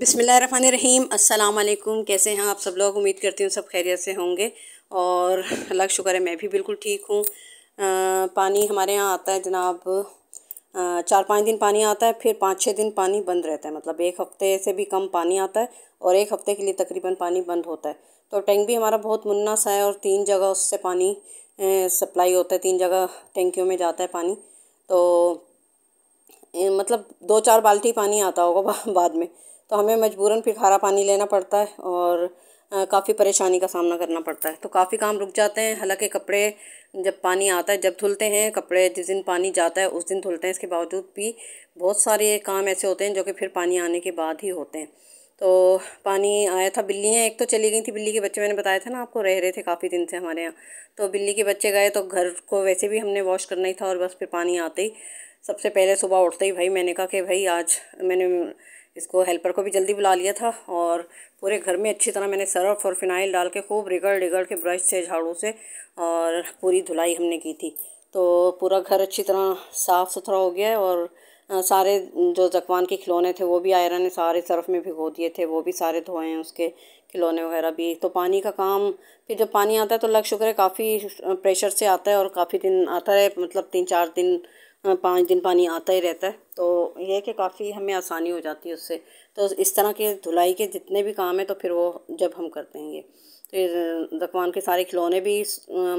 बिसमीम अल्लाम कैसे हैं आप सब लोग उम्मीद करती हूँ सब खैरियत से होंगे और अल्लाह शुक्र है मैं भी बिल्कुल ठीक हूँ पानी हमारे यहाँ आता है जनाब चार पाँच दिन पानी आता है फिर पाँच छः दिन पानी बंद रहता है मतलब एक हफ़्ते से भी कम पानी आता है और एक हफ़्ते के लिए तकरीबन पानी बंद होता है तो टैंक भी हमारा बहुत मुन्ना सा है और तीन जगह उससे पानी सप्लाई होता है तीन जगह टैंकियों में जाता है पानी तो मतलब दो चार बाल्टी पानी आता होगा बाद में तो हमें मजबूरन फिर खारा पानी लेना पड़ता है और काफ़ी परेशानी का सामना करना पड़ता है तो काफ़ी काम रुक जाते हैं हालांकि कपड़े जब पानी आता है जब धुलते हैं कपड़े जिस दिन पानी जाता है उस दिन धुलते हैं इसके बावजूद भी बहुत सारे काम ऐसे होते हैं जो कि फिर पानी आने के बाद ही होते हैं तो पानी आया था बिल्लियाँ एक तो चली गई थी बिल्ली के बच्चे मैंने बताया था ना आपको रह रहे थे काफ़ी दिन से हमारे यहाँ तो बिल्ली के बच्चे गए तो घर को वैसे भी हमने वॉश करना ही था और बस फिर पानी आते ही सबसे पहले सुबह उठते ही भाई मैंने कहा कि भाई आज मैंने इसको हेल्पर को भी जल्दी बुला लिया था और पूरे घर में अच्छी तरह मैंने सर्फ और फिनाइल डाल के खूब रिगड़ रिगड़ के ब्रश से झाड़ू से और पूरी धुलाई हमने की थी तो पूरा घर अच्छी तरह साफ़ सुथरा हो गया है और सारे जो जकवान के खिलौने थे वो भी आयरा ने सारे सर्फ में भिगो दिए थे वो भी सारे धोए हैं उसके खिलौने वगैरह भी तो पानी का काम फिर जब पानी आता है तो लग शुक्र है काफ़ी प्रेशर से आता है और काफ़ी दिन आता है मतलब तीन चार दिन पाँच दिन पानी आता ही रहता है तो यह है कि काफ़ी हमें आसानी हो जाती है उससे तो इस तरह के धुलाई के जितने भी काम हैं तो फिर वो जब हम करते हैं ये तो दकवान के सारे खिलौने भी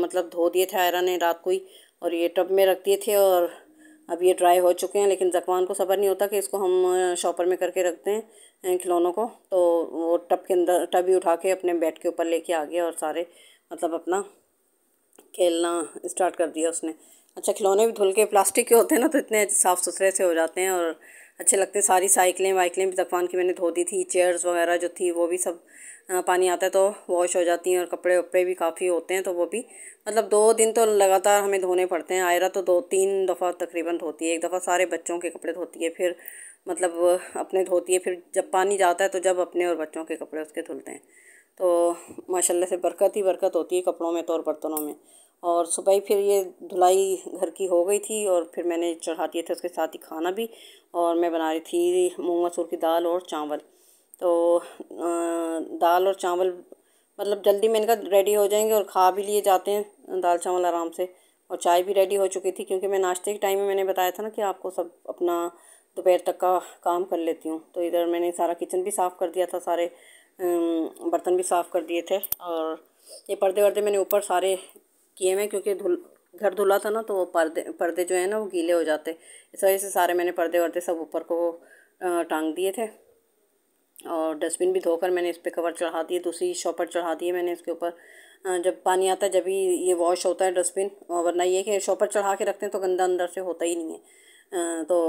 मतलब धो दिए थे आयरा ने रात को ही और ये टब में रख दिए थे और अब ये ड्राई हो चुके हैं लेकिन जकवान को सबर नहीं होता कि इसको हम शॉपर में करके रखते हैं खिलौनों को तो वो टब के अंदर टब ही उठा के अपने बेड के ऊपर लेके आ गया और सारे मतलब अपना खेलना स्टार्ट कर दिया उसने अच्छा खिलौने भी धुल के प्लास्टिक के होते हैं ना तो इतने साफ़ सुथरे से हो जाते हैं और अच्छे लगते हैं सारी साइकिलें वाइकिलें भी दफान की मैंने धो दी थी चेयर्स वगैरह जो थी वो भी सब पानी आता है तो वॉश हो जाती हैं और कपड़े वपड़े भी काफ़ी होते हैं तो वो भी मतलब दो दिन तो लगातार हमें धोने पड़ते हैं आयरा तो दो तीन दफ़ा तकरीबन धोती है एक दफ़ा सारे बच्चों के कपड़े धोती है फिर मतलब अपने धोती है फिर जब पानी जाता है तो जब अपने और बच्चों के कपड़े उसके धुलते हैं तो माशाल्लाह से बरकत ही बरकत होती है कपड़ों में तो और बर्तनों में और सुबह ही फिर ये धुलाई घर की हो गई थी और फिर मैंने चढ़ा दिए थे तो उसके साथ ही खाना भी और मैं बना रही थी मूँग मसूर की दाल और चावल तो दाल और चावल मतलब जल्दी मैंने कहा रेडी हो जाएंगे और खा भी लिए जाते हैं दाल चावल आराम से और चाय भी रेडी हो चुकी थी क्योंकि मैं नाश्ते के टाइम में मैंने बताया था ना कि आपको सब अपना दोपहर तक का काम कर लेती हूँ तो इधर मैंने सारा किचन भी साफ़ कर दिया था सारे बर्तन भी साफ़ कर दिए थे और ये पर्दे वर्दे मैंने ऊपर सारे किए हुए क्योंकि धुल घर धुला था ना तो वो पर्दे पर्दे जो है ना वो गीले हो जाते इस वजह से सारे मैंने पर्दे वर्दे सब ऊपर को टांग दिए थे और डस्टबिन भी धोकर मैंने इस पर कवर चढ़ा दिए दूसरी शॉपर चढ़ा दिए मैंने इसके ऊपर जब पानी आता है जब ही ये वॉश होता है डस्टबिन वरना ये कि शॉपर चढ़ा के रखते हैं तो गंदा अंदर से होता ही नहीं है तो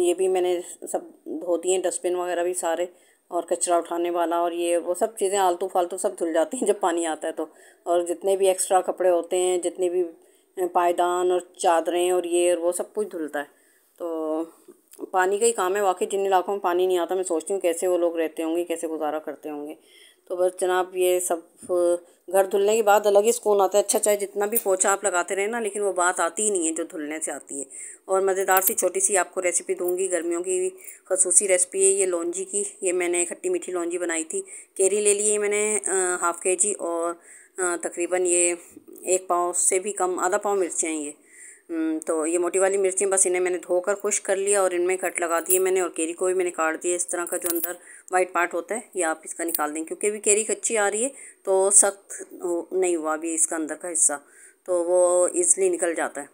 ये भी मैंने सब धो दिए डस्टबिन वगैरह भी सारे और कचरा उठाने वाला और ये वो सब चीज़ें आलतू फालतू सब धुल जाती हैं जब पानी आता है तो और जितने भी एक्स्ट्रा कपड़े होते हैं जितने भी पायदान और चादरें और ये और वो सब कुछ धुलता है तो पानी का ही काम है वाकई जिन इलाकों में पानी नहीं आता मैं सोचती हूँ कैसे वो लोग रहते होंगे कैसे गुजारा करते होंगे तो बस जनाब ये सब घर धुलने के बाद अलग ही सुकून आता है अच्छा चाहे जितना भी पोछा आप लगाते रहें ना लेकिन वो बात आती ही नहीं है जो धुलने से आती है और मज़ेदार सी छोटी सी आपको रेसिपी दूंगी गर्मियों की खसूसी रेसिपी है ये लौंजी की ये मैंने खट्टी मीठी लौंजी बनाई थी केरी ले ली है मैंने हाफ़ के जी और तकरीबन ये एक पाव से भी कम आधा पाव मिर्चें हैं ये हम्म, तो ये मोटी वाली मिर्ची बस इन्हें मैंने धोकर खुश कर लिया और इनमें कट लगा दिए मैंने और केरी को भी मैंने काट दिया इस तरह का जो अंदर वाइट पार्ट होता है ये आप इसका निकाल दें क्योंकि अभी केरी कच्ची आ रही है तो सख्त नहीं हुआ अभी इसका अंदर का हिस्सा तो वो ईज़िली निकल जाता है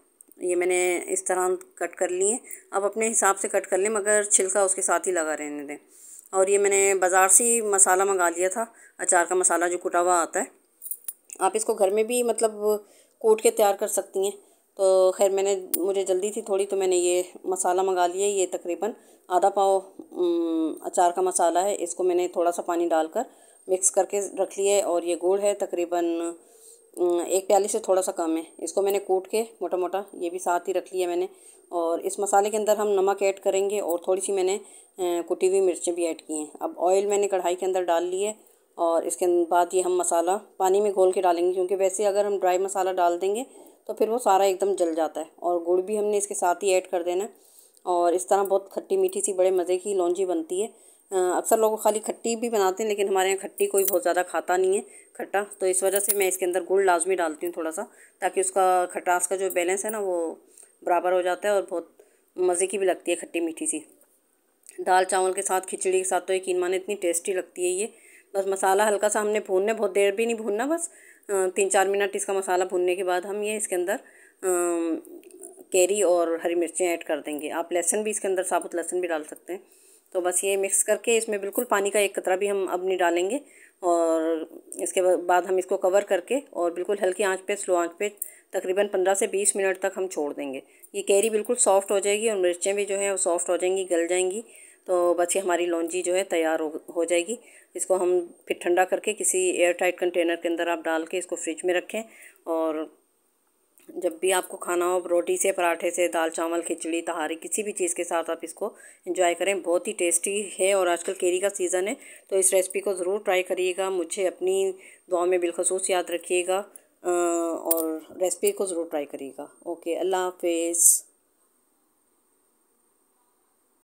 ये मैंने इस तरह कट कर लिए अब अपने हिसाब से कट कर लें मगर छिलका उसके साथ ही लगा रहने दें और ये मैंने बाज़ार से मसाला मंगा लिया था अचार का मसाला जो कुटा हुआ आता है आप इसको घर में भी मतलब कूट के तैयार कर सकती हैं तो खैर मैंने मुझे जल्दी थी थोड़ी तो मैंने ये मसाला मंगा लिया ये तकरीबन आधा पाव अचार का मसाला है इसको मैंने थोड़ा सा पानी डालकर मिक्स करके रख लिया है और ये गुड़ है तकरीबन एक प्याली से थोड़ा सा कम है इसको मैंने कूट के मोटा मोटा ये भी साथ ही रख लिया मैंने और इस मसाले के अंदर हम नमक ऐड करेंगे और थोड़ी सी मैंने कुटी हुई मिर्चें भी ऐड की हैं अब ऑयल मैंने कढ़ाई के अंदर डाल है और इसके बाद ये हम मसाला पानी में घोल के डालेंगे क्योंकि वैसे अगर हम ड्राई मसाला डाल देंगे तो फिर वो सारा एकदम जल जाता है और गुड़ भी हमने इसके साथ ही ऐड कर देना है और इस तरह बहुत खट्टी मीठी सी बड़े मज़े की लौंजी बनती है अक्सर लोग खाली खट्टी भी बनाते हैं लेकिन हमारे यहाँ खट्टी कोई बहुत ज़्यादा खाता नहीं है खट्टा तो इस वजह से मैं इसके अंदर गुड़ लाजमी डालती हूँ थोड़ा सा ताकि उसका खटास का जो बैलेंस है ना वो बराबर हो जाता है और बहुत मज़े की भी लगती है खट्टी मीठी सी दाल चावल के साथ खिचड़ी के साथ तो यकीन माने इतनी टेस्टी लगती है ये बस मसाला हल्का सा हमने भूनना बहुत देर भी नहीं भूनना बस तीन चार मिनट इसका मसाला भूनने के बाद हम ये इसके अंदर कैरी और हरी मिर्चें ऐड कर देंगे आप लहसुन भी इसके अंदर साबुत लहसुन भी डाल सकते हैं तो बस ये मिक्स करके इसमें बिल्कुल पानी का एक कतरा भी हम अब नहीं डालेंगे और इसके बाद हम इसको कवर करके और बिल्कुल हल्की आंच पे स्लो आंच पे तकरीबन पंद्रह से बीस मिनट तक हम छोड़ देंगे ये कैरी बिल्कुल सॉफ्ट हो जाएगी और मिर्चें भी जो हैं वो सॉफ्ट हो जाएंगी गल जाएंगी तो बची हमारी लॉन्जी जो है तैयार हो हो जाएगी इसको हम फिर ठंडा करके किसी एयर टाइट कंटेनर के अंदर आप डाल के इसको फ्रिज में रखें और जब भी आपको खाना हो रोटी से पराठे से दाल चावल खिचड़ी तहारी किसी भी चीज़ के साथ आप इसको इंजॉय करें बहुत ही टेस्टी है और आजकल केरी का सीज़न है तो इस रेसिपी को ज़रूर ट्राई करिएगा मुझे अपनी दुआ में बिलखसूस याद रखिएगा और रेसिपी को ज़रूर ट्राई करिएगा ओके अल्लाह हाफिज़